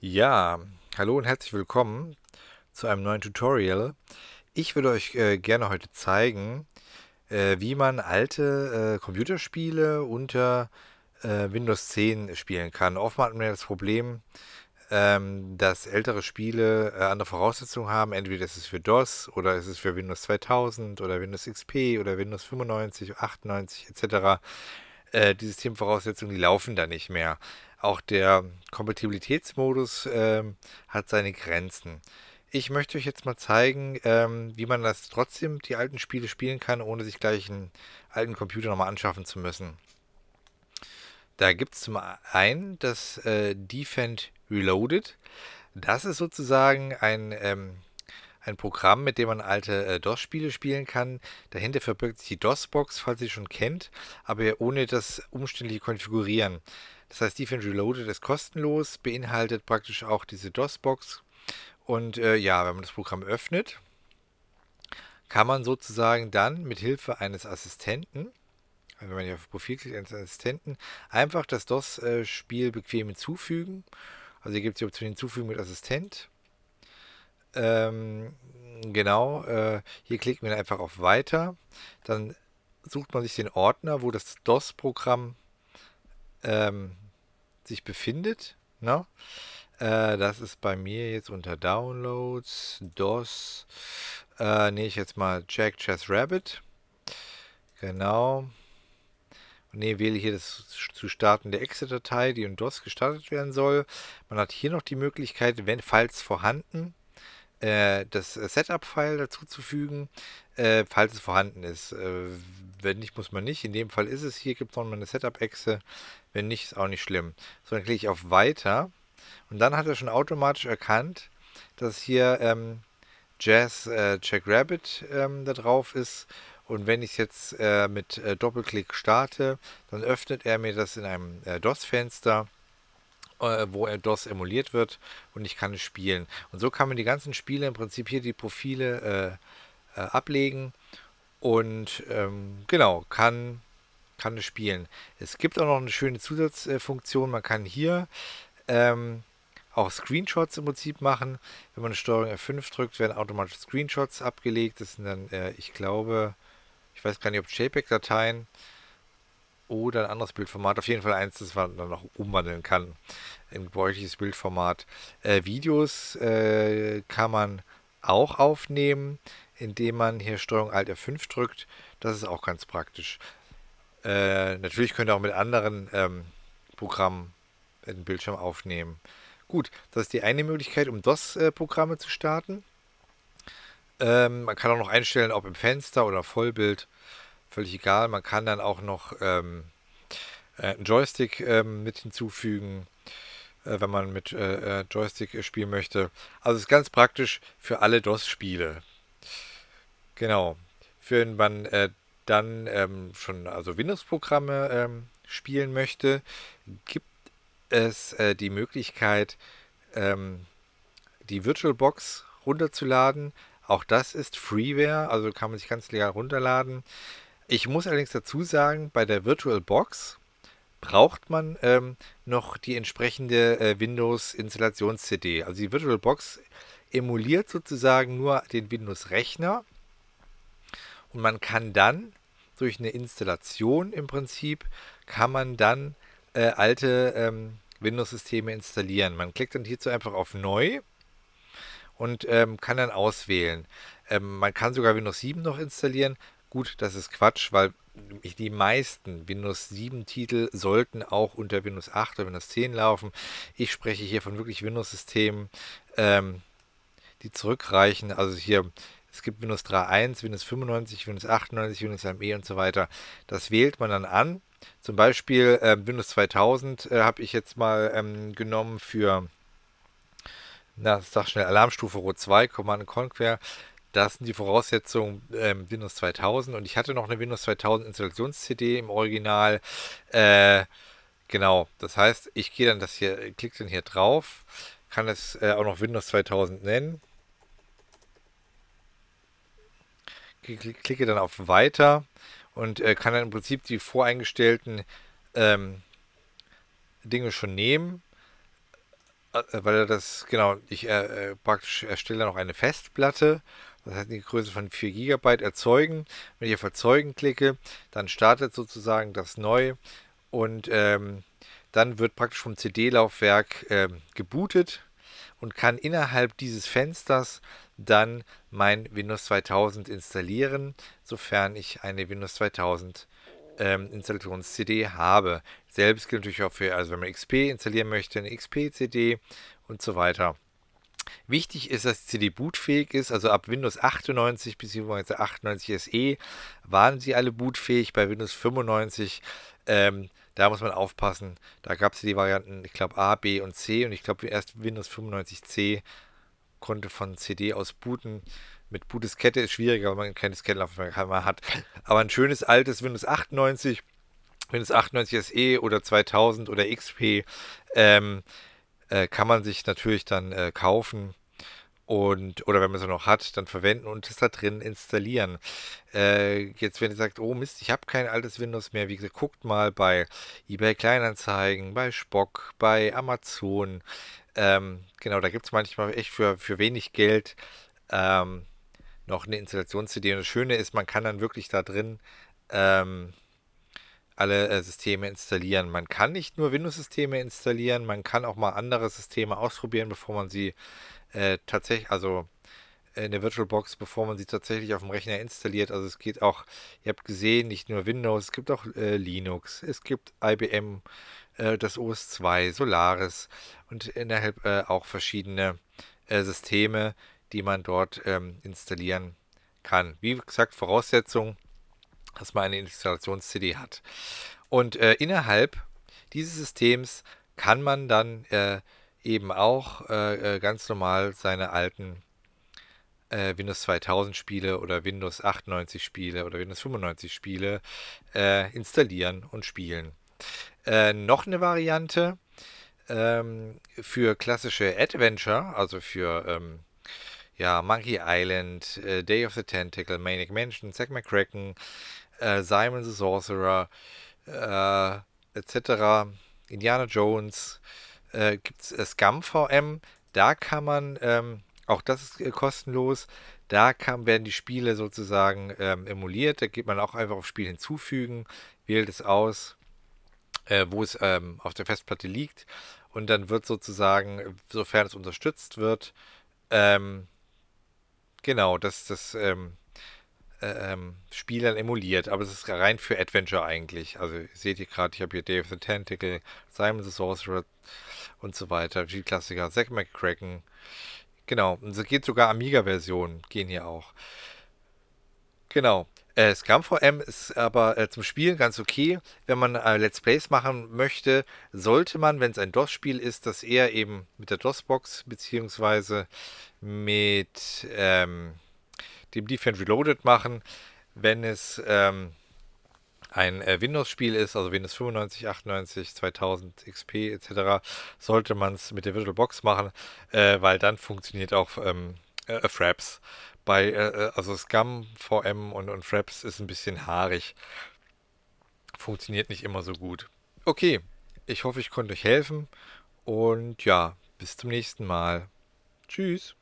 Ja, hallo und herzlich willkommen zu einem neuen Tutorial. Ich würde euch äh, gerne heute zeigen, äh, wie man alte äh, Computerspiele unter äh, Windows 10 spielen kann. Oftmals hat man das Problem, ähm, dass ältere Spiele äh, andere Voraussetzungen haben. Entweder ist es für DOS oder ist es für Windows 2000 oder Windows XP oder Windows 95, 98 etc. Äh, die Systemvoraussetzungen, die laufen da nicht mehr. Auch der Kompatibilitätsmodus äh, hat seine Grenzen. Ich möchte euch jetzt mal zeigen, ähm, wie man das trotzdem die alten Spiele spielen kann, ohne sich gleich einen alten Computer nochmal anschaffen zu müssen. Da gibt es zum einen das äh, Defend Reloaded. Das ist sozusagen ein ähm, ein Programm, mit dem man alte äh, DOS-Spiele spielen kann. Dahinter verbirgt sich die DOS-Box, falls ihr schon kennt, aber ohne das umständliche Konfigurieren. Das heißt, Defense Reloaded ist kostenlos, beinhaltet praktisch auch diese DOS-Box. Und äh, ja, wenn man das Programm öffnet, kann man sozusagen dann mit Hilfe eines Assistenten also wenn man hier auf Profil klickt, eines Assistenten, einfach das DOS-Spiel äh, bequem hinzufügen. Also hier gibt es die Option hinzufügen mit Assistent. Ähm, genau, äh, hier klicken wir einfach auf Weiter. Dann sucht man sich den Ordner, wo das DOS-Programm ähm, sich befindet. Ne? Äh, das ist bei mir jetzt unter Downloads, DOS. Äh, nehme ich jetzt mal Jack Chess Rabbit. Genau. Ne, wähle hier das zu starten der Exe-Datei, die in DOS gestartet werden soll. Man hat hier noch die Möglichkeit, wenn falls vorhanden, äh, das äh, Setup-File dazuzufügen, äh, falls es vorhanden ist. Äh, wenn nicht, muss man nicht. In dem Fall ist es. Hier gibt es noch eine Setup-Echse. Wenn nicht, ist auch nicht schlimm. So, dann klicke ich auf Weiter. Und dann hat er schon automatisch erkannt, dass hier ähm, Jazz äh, Jack ähm, da drauf ist. Und wenn ich es jetzt äh, mit äh, Doppelklick starte, dann öffnet er mir das in einem äh, DOS-Fenster. Äh, wo er DOS emuliert wird und ich kann es spielen. Und so kann man die ganzen Spiele im Prinzip hier die Profile äh, äh, ablegen und ähm, genau, kann, kann es spielen. Es gibt auch noch eine schöne Zusatzfunktion, man kann hier ähm, auch Screenshots im Prinzip machen. Wenn man eine Steuerung F5 drückt, werden automatisch Screenshots abgelegt. Das sind dann, äh, ich glaube, ich weiß gar nicht, ob JPEG-Dateien oder ein anderes Bildformat, auf jeden Fall eins, das man dann noch umwandeln kann in gebräuchliches Bildformat. Äh, Videos äh, kann man auch aufnehmen, indem man hier Steuerung Alt F5 drückt. Das ist auch ganz praktisch. Äh, natürlich könnt ihr auch mit anderen ähm, Programmen den Bildschirm aufnehmen. Gut, das ist die eine Möglichkeit, um DOS-Programme äh, zu starten. Ähm, man kann auch noch einstellen, ob im Fenster oder Vollbild völlig egal. Man kann dann auch noch ähm, äh, einen Joystick ähm, mit hinzufügen, äh, wenn man mit äh, äh Joystick äh, spielen möchte. Also es ist ganz praktisch für alle DOS-Spiele. Genau. Für Wenn man äh, dann ähm, schon also Windows-Programme ähm, spielen möchte, gibt es die Möglichkeit, ähm, die VirtualBox runterzuladen. Auch das ist Freeware, also kann man sich ganz legal runterladen. Ich muss allerdings dazu sagen, bei der VirtualBox braucht man ähm, noch die entsprechende äh, Windows-Installations-CD. Also die VirtualBox emuliert sozusagen nur den Windows-Rechner und man kann dann durch eine Installation im Prinzip, kann man dann äh, alte ähm, Windows-Systeme installieren. Man klickt dann hierzu einfach auf Neu und ähm, kann dann auswählen. Ähm, man kann sogar Windows 7 noch installieren. Gut, das ist Quatsch, weil die meisten Windows 7 Titel sollten auch unter Windows 8 oder Windows 10 laufen. Ich spreche hier von wirklich Windows-Systemen, ähm, die zurückreichen. Also hier, es gibt Windows 3.1, Windows 95, Windows 98, Windows ME und so weiter. Das wählt man dann an. Zum Beispiel ähm, äh, Windows 2000 äh, habe ich jetzt mal ähm, genommen für, na, sag schnell, Alarmstufe Rot 2, Command Conquer das sind die Voraussetzungen ähm, Windows 2000 und ich hatte noch eine Windows 2000 Installations-CD im Original. Äh, genau, das heißt, ich gehe dann das hier, klicke dann hier drauf, kann es äh, auch noch Windows 2000 nennen. Klicke dann auf Weiter und äh, kann dann im Prinzip die voreingestellten ähm, Dinge schon nehmen äh, äh, weil er das, genau, ich äh, äh praktisch erstelle noch eine Festplatte das heißt eine Größe von 4 GB erzeugen. Wenn ich auf Erzeugen klicke, dann startet sozusagen das neu und ähm, dann wird praktisch vom CD-Laufwerk ähm, gebootet und kann innerhalb dieses Fensters dann mein Windows 2000 installieren, sofern ich eine Windows 2000 ähm, Installations-CD habe. Selbst gilt natürlich auch für, also wenn man XP installieren möchte, eine XP-CD und so weiter. Wichtig ist, dass CD bootfähig ist. Also ab Windows 98 bzw. 98 SE waren sie alle bootfähig. Bei Windows 95 ähm, da muss man aufpassen. Da gab es die Varianten, ich glaube A, B und C. Und ich glaube erst Windows 95C konnte von CD aus booten. Mit Bootdiskette ist schwieriger, wenn man keine Diskettenlauf hat. Aber ein schönes altes Windows 98, Windows 98 SE oder 2000 oder XP ähm, äh, kann man sich natürlich dann äh, kaufen und oder wenn man es noch hat, dann verwenden und es da drin installieren. Äh, jetzt, wenn ihr sagt, oh Mist, ich habe kein altes Windows mehr, wie gesagt, guckt mal bei eBay Kleinanzeigen, bei Spock, bei Amazon. Ähm, genau, da gibt es manchmal echt für, für wenig Geld ähm, noch eine Installations-CD. Und das Schöne ist, man kann dann wirklich da drin ähm, alle äh, Systeme installieren. Man kann nicht nur Windows-Systeme installieren, man kann auch mal andere Systeme ausprobieren, bevor man sie äh, tatsächlich, also äh, in der VirtualBox, bevor man sie tatsächlich auf dem Rechner installiert. Also es geht auch, ihr habt gesehen, nicht nur Windows, es gibt auch äh, Linux, es gibt IBM, äh, das OS 2, Solaris und innerhalb äh, auch verschiedene äh, Systeme, die man dort ähm, installieren kann. Wie gesagt, Voraussetzung dass man eine Installations-CD hat. Und äh, innerhalb dieses Systems kann man dann äh, eben auch äh, äh ganz normal seine alten äh, Windows 2000 Spiele oder Windows 98 Spiele oder Windows 95 Spiele äh, installieren und spielen. noch eine Variante ähm, für klassische Adventure, also für ähm, ja, Monkey Island, Day of the Tentacle, Manic Mansion, Zack McCracken, äh, Simon the Sorcerer, äh, etc., Indiana Jones, äh, gibt es äh, Scum VM, da kann man, ähm, auch das ist äh, kostenlos, da kann, werden die Spiele sozusagen ähm, emuliert, da geht man auch einfach auf Spiel hinzufügen, wählt es aus, äh, wo es ähm, auf der Festplatte liegt und dann wird sozusagen, sofern es unterstützt wird, ähm, genau, das, das ähm, äh, ähm, Spielern emuliert, aber es ist rein für Adventure eigentlich. Also seht ihr gerade, ich habe hier Dave the Tentacle, Simon the Sorcerer und so weiter, die Klassiker, Zack McCracken. Genau, und es geht sogar Amiga-Versionen, gehen hier auch. Genau. Äh, Scrum VM ist aber äh, zum Spielen ganz okay. Wenn man äh, Let's Plays machen möchte, sollte man, wenn es ein DOS-Spiel ist, das eher eben mit der DOS-Box beziehungsweise mit ähm, dem Defend Reloaded machen, wenn es ähm, ein äh, Windows-Spiel ist, also Windows 95, 98, 2000, XP etc., sollte man es mit der VirtualBox machen, äh, weil dann funktioniert auch ähm, äh, äh Fraps. Bei, äh, äh, also Scum, VM und, und Fraps ist ein bisschen haarig. Funktioniert nicht immer so gut. Okay, ich hoffe, ich konnte euch helfen und ja, bis zum nächsten Mal. Tschüss.